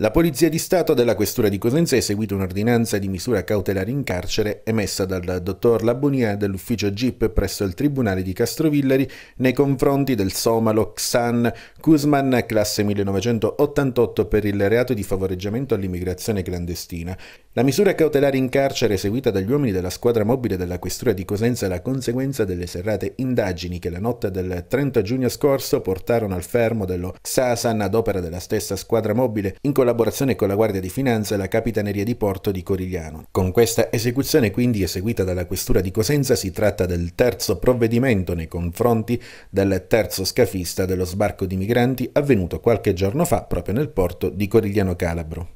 La Polizia di Stato della Questura di Cosenza ha eseguito un'ordinanza di misura cautelare in carcere emessa dal dottor Labonia dell'ufficio GIP presso il Tribunale di Castrovillari nei confronti del somalo Xan Guzman, classe 1988, per il reato di favoreggiamento all'immigrazione clandestina. La misura cautelare in carcere eseguita dagli uomini della squadra mobile della questura di Cosenza è la conseguenza delle serrate indagini che la notte del 30 giugno scorso portarono al fermo dello Xasan ad opera della stessa squadra mobile in collaborazione con la Guardia di Finanza e la Capitaneria di Porto di Corigliano. Con questa esecuzione, quindi eseguita dalla questura di Cosenza, si tratta del terzo provvedimento nei confronti del terzo scafista dello sbarco di migranti migranti avvenuto qualche giorno fa proprio nel porto di Corigliano Calabro.